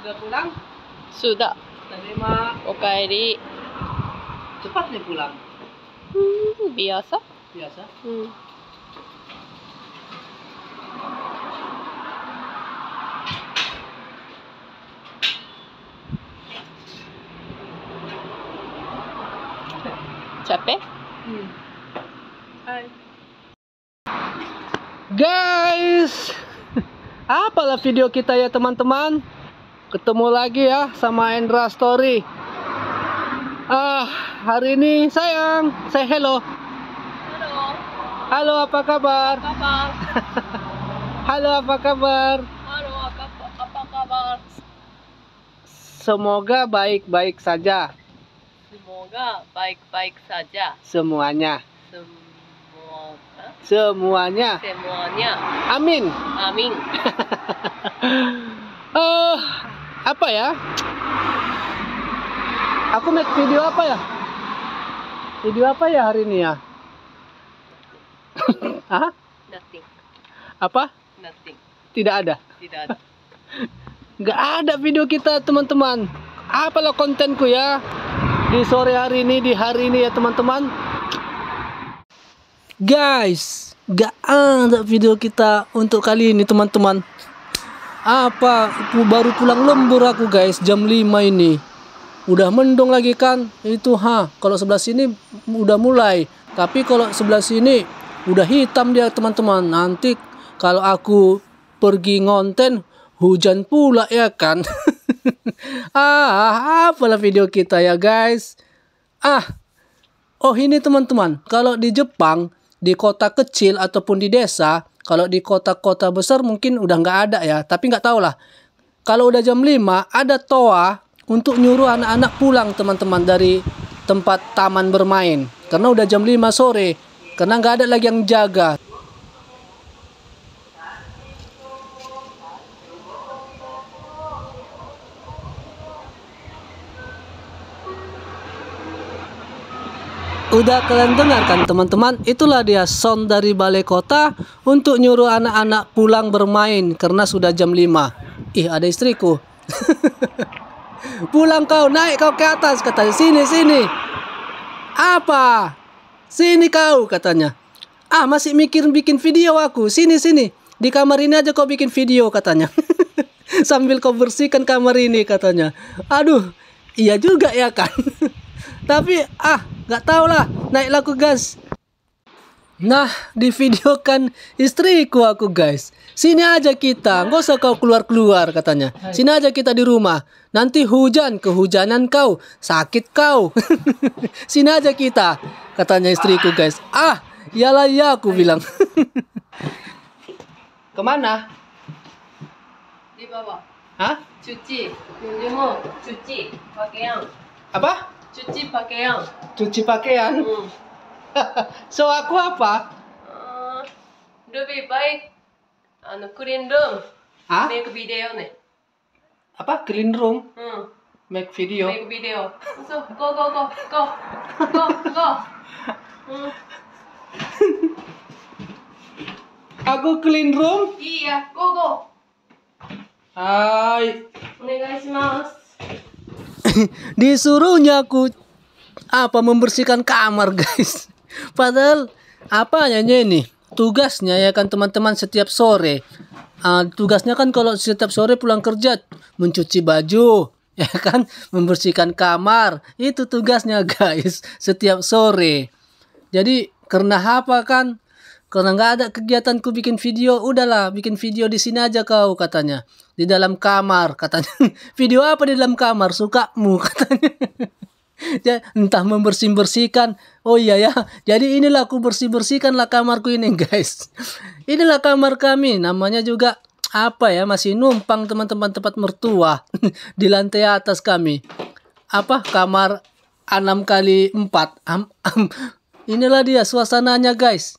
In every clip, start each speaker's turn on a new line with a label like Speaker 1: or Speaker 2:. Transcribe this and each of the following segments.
Speaker 1: Sudah pulang? Sudah. Tadi Okaeri. Cepat nih pulang. Hmm, biasa. Biasa. Hmm. Capek? Hmm. Hai. Guys, apalah video kita ya teman-teman? ketemu lagi ya sama Endra Story ah hari ini sayang saya hello halo halo apa kabar kabar halo apa kabar halo apa, apa kabar semoga baik-baik saja semoga baik-baik saja semuanya semuanya semuanya amin amin Oh. apa ya aku make video apa ya video apa ya hari ini ya Hah? nothing apa nothing tidak ada tidak ada nggak ada video kita teman-teman apalah kontenku ya di sore hari ini di hari ini ya teman-teman guys gak ada video kita untuk kali ini teman-teman apa aku baru pulang lembur aku guys jam 5 ini. Udah mendung lagi kan? Itu ha. Kalau sebelah sini udah mulai. Tapi kalau sebelah sini udah hitam dia teman-teman. Nanti kalau aku pergi ngonten hujan pula ya kan. ah, apalah video kita ya guys. Ah. Oh ini teman-teman, kalau di Jepang di kota kecil ataupun di desa kalau di kota-kota besar mungkin udah nggak ada ya, tapi nggak tahu lah. Kalau udah jam 5 ada toa untuk nyuruh anak-anak pulang teman-teman dari tempat taman bermain. Karena udah jam 5 sore, karena nggak ada lagi yang jaga. Udah kalian dengar teman-teman Itulah dia sound dari balai kota Untuk nyuruh anak-anak pulang bermain Karena sudah jam 5 Ih ada istriku Pulang kau naik kau ke atas Katanya sini sini Apa Sini kau katanya Ah masih mikir bikin video aku Sini sini Di kamar ini aja kau bikin video katanya Sambil kau bersihkan kamar ini katanya Aduh Iya juga ya kan tapi ah nggak tau lah naik laku gas Nah, di video kan istriku aku guys. Sini aja kita, nggak usah kau keluar-keluar katanya. Sini aja kita di rumah. Nanti hujan, kehujanan kau, sakit kau. Sini aja kita, katanya istriku guys. Ah, iyalah ya aku bilang. Kemana? Di bawah. Hah? Cuci. Jemur, cuci. pakai yang Apa? Cuci pakaian. Cuci pakaian. Hmm. so aku apa? Uh, eh, lebih baik anu clean room. Hah? Make video nih. Apa clean room? Hmm. Make video. Make video. So go go go go go go. Hmm. Aku clean room? Iya, go go. Hai. お願いします。disuruhnya aku apa membersihkan kamar guys padahal apa apanya ini tugasnya ya kan teman-teman setiap sore uh, tugasnya kan kalau setiap sore pulang kerja mencuci baju ya kan membersihkan kamar itu tugasnya guys setiap sore jadi karena apa kan karena nggak ada kegiatanku bikin video, udahlah bikin video di sini aja kau katanya. Di dalam kamar katanya. video apa di dalam kamar? Suka mu katanya. Ya, entah membersih-bersihkan. Oh iya ya. Jadi inilah aku bersih-bersihkanlah kamarku ini, guys. Inilah kamar kami. Namanya juga apa ya? Masih numpang teman-teman tempat mertua di lantai atas kami. Apa kamar 6 kali 4. Inilah dia suasananya, guys.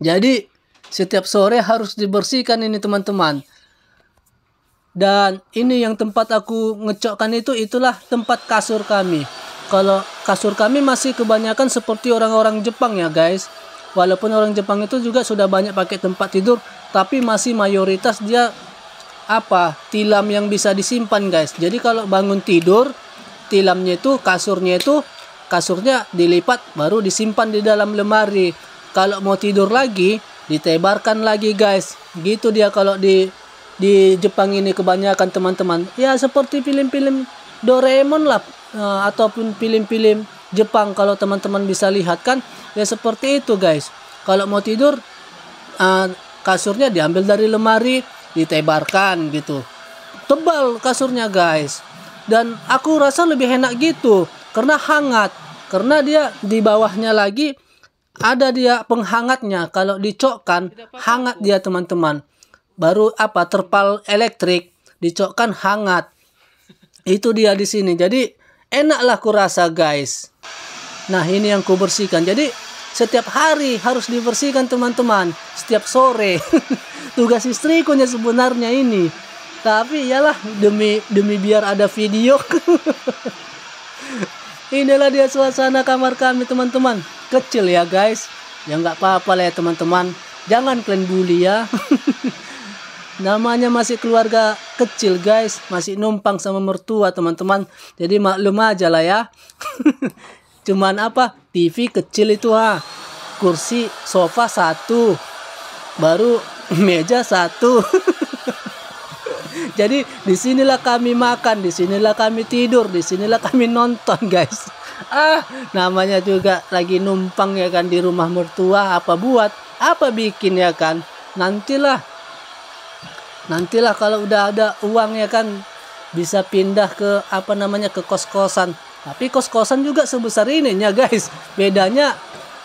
Speaker 1: Jadi setiap sore harus dibersihkan ini teman-teman. Dan ini yang tempat aku ngecokkan itu itulah tempat kasur kami. Kalau kasur kami masih kebanyakan seperti orang-orang Jepang ya guys. Walaupun orang Jepang itu juga sudah banyak pakai tempat tidur, tapi masih mayoritas dia apa? Tilam yang bisa disimpan guys. Jadi kalau bangun tidur, tilamnya itu kasurnya itu kasurnya dilipat baru disimpan di dalam lemari kalau mau tidur lagi ditebarkan lagi guys gitu dia kalau di di Jepang ini kebanyakan teman-teman ya seperti film-film Doraemon lah eh, ataupun film-film Jepang kalau teman-teman bisa lihat kan ya seperti itu guys kalau mau tidur eh, kasurnya diambil dari lemari ditebarkan gitu tebal kasurnya guys dan aku rasa lebih enak gitu karena hangat karena dia di bawahnya lagi ada dia penghangatnya kalau dicokkan hangat dia teman-teman baru apa terpal elektrik dicokkan hangat itu dia di sini jadi enaklah kurasa guys nah ini yang kubersihkan jadi setiap hari harus dibersihkan teman-teman setiap sore tugas istriku nya sebenarnya ini tapi iyalah demi demi biar ada video inilah dia suasana kamar kami teman-teman kecil ya guys ya nggak apa-apa lah ya teman-teman jangan kalian bully ya namanya masih keluarga kecil guys masih numpang sama mertua teman-teman jadi maklum aja lah ya cuman apa TV kecil itu ha kursi sofa satu baru meja satu jadi disinilah kami makan disinilah kami tidur disinilah kami nonton guys ah namanya juga lagi numpang ya kan di rumah mertua apa buat apa bikin ya kan nantilah nantilah kalau udah ada uang ya kan bisa pindah ke apa namanya ke kos-kosan tapi kos-kosan juga sebesar ini ya guys bedanya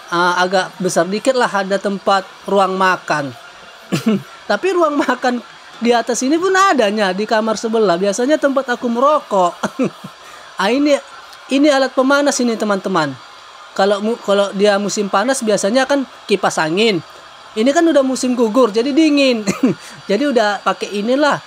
Speaker 1: uh, agak besar dikit lah ada tempat ruang makan tapi ruang makan di atas ini pun adanya di kamar sebelah biasanya tempat aku merokok ah, ini ini alat pemanas ini teman-teman. Kalau kalau dia musim panas biasanya kan kipas angin. Ini kan udah musim gugur jadi dingin. jadi udah pakai inilah.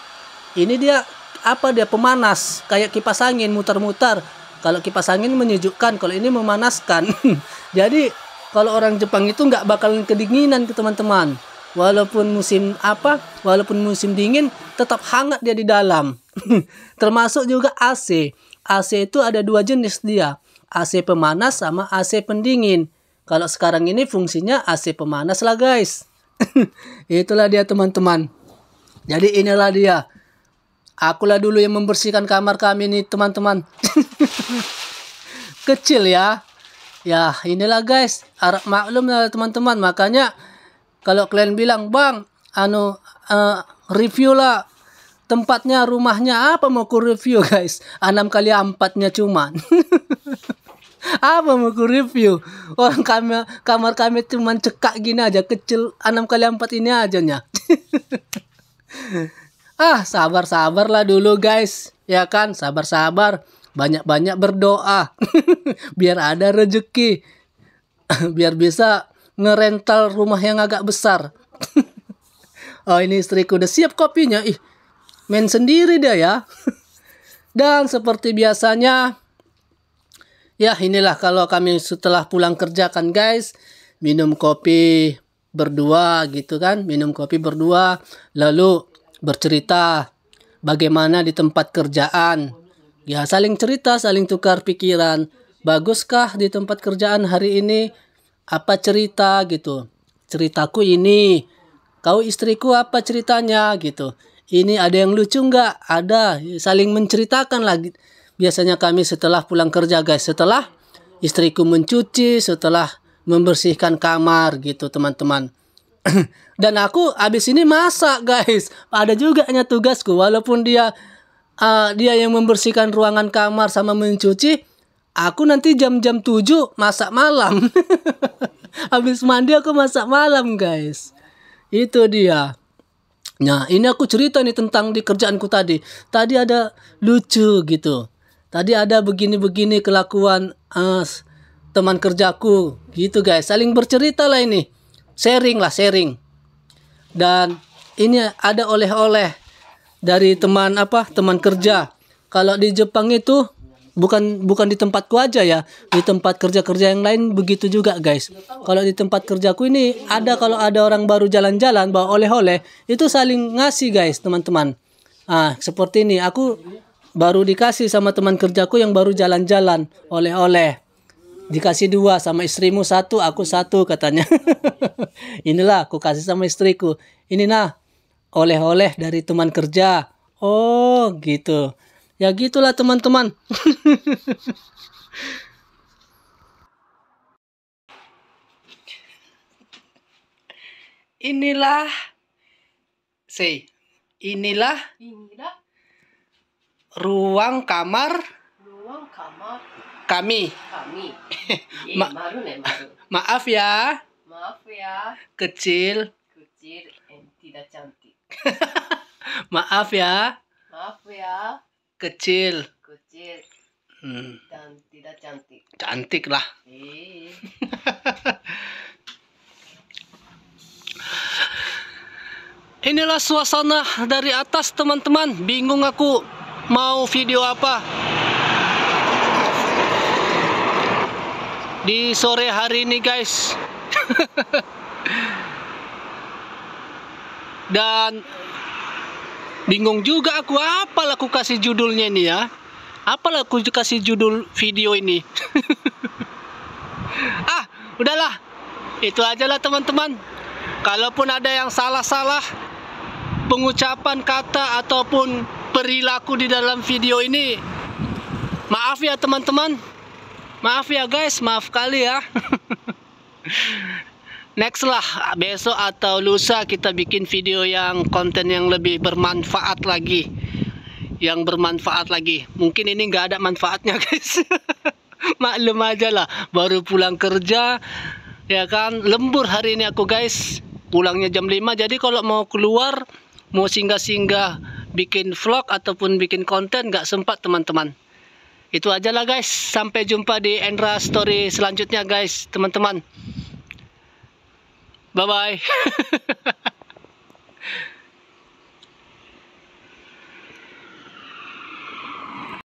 Speaker 1: Ini dia apa dia pemanas kayak kipas angin mutar-mutar. Kalau kipas angin menyejukkan, kalau ini memanaskan. jadi kalau orang Jepang itu nggak bakalan kedinginan ke teman-teman walaupun musim apa, walaupun musim dingin, tetap hangat dia di dalam. Termasuk juga AC. AC itu ada dua jenis dia, AC pemanas sama AC pendingin. Kalau sekarang ini fungsinya AC pemanas lah guys. Itulah dia teman-teman. Jadi inilah dia. Akulah dulu yang membersihkan kamar kami ini teman-teman. Kecil ya. Ya inilah guys. Harap maklum lah teman-teman. Makanya kalau kalian bilang bang. Anu uh, review lah tempatnya rumahnya apa mau ku review guys enam kali empatnya cuman apa mau ku review orang kami kamar kami cuman cekak gini aja kecil enam kali empat ini aja nya ah sabar sabar lah dulu guys ya kan sabar sabar banyak banyak berdoa biar ada rezeki biar bisa ngerental rumah yang agak besar oh ini istriku udah siap kopinya ih main sendiri dia ya. Dan seperti biasanya, ya inilah kalau kami setelah pulang kerja kan guys, minum kopi berdua gitu kan, minum kopi berdua, lalu bercerita bagaimana di tempat kerjaan. Ya saling cerita, saling tukar pikiran. Baguskah di tempat kerjaan hari ini? Apa cerita gitu? Ceritaku ini. Kau istriku apa ceritanya gitu ini ada yang lucu nggak? Ada, saling menceritakan lagi. Biasanya kami setelah pulang kerja guys, setelah istriku mencuci, setelah membersihkan kamar gitu teman-teman. Dan aku habis ini masak guys. Ada juga hanya tugasku walaupun dia uh, dia yang membersihkan ruangan kamar sama mencuci, aku nanti jam-jam 7 masak malam. Habis mandi aku masak malam, guys. Itu dia. Nah, ini aku cerita nih tentang di kerjaanku tadi. Tadi ada lucu gitu. Tadi ada begini-begini kelakuan uh, teman kerjaku gitu guys. Saling bercerita lah ini. Sharing lah, sharing. Dan ini ada oleh-oleh dari teman apa? Teman kerja. Kalau di Jepang itu bukan bukan di tempatku aja ya di tempat kerja kerja yang lain begitu juga guys kalau di tempat kerjaku ini ada kalau ada orang baru jalan-jalan bawa oleh-oleh itu saling ngasih guys teman-teman ah seperti ini aku baru dikasih sama teman kerjaku yang baru jalan-jalan oleh-oleh dikasih dua sama istrimu satu aku satu katanya inilah aku kasih sama istriku ini nah oleh-oleh dari teman kerja oh gitu ya gitulah teman-teman inilah say inilah inilah ruang kamar ruang kamar kami kami iya, Ma maru ne, maru. maaf ya maaf ya kecil kecil dan eh, tidak cantik maaf ya maaf ya
Speaker 2: kecil
Speaker 1: kecil hmm. dan tidak cantik cantik lah eh. inilah suasana dari atas teman-teman bingung aku mau video apa di sore hari ini guys dan Bingung juga aku apa aku kasih judulnya ini ya. apa aku kasih judul video ini. ah, udahlah. Itu aja lah teman-teman. Kalaupun ada yang salah-salah pengucapan kata ataupun perilaku di dalam video ini, maaf ya teman-teman. Maaf ya guys, maaf kali ya. next lah besok atau lusa kita bikin video yang konten yang lebih bermanfaat lagi yang bermanfaat lagi mungkin ini nggak ada manfaatnya guys maklum aja lah baru pulang kerja ya kan lembur hari ini aku guys pulangnya jam 5 jadi kalau mau keluar mau singgah-singgah bikin vlog ataupun bikin konten nggak sempat teman-teman itu aja lah guys sampai jumpa di Endra Story selanjutnya guys teman-teman Bye-bye.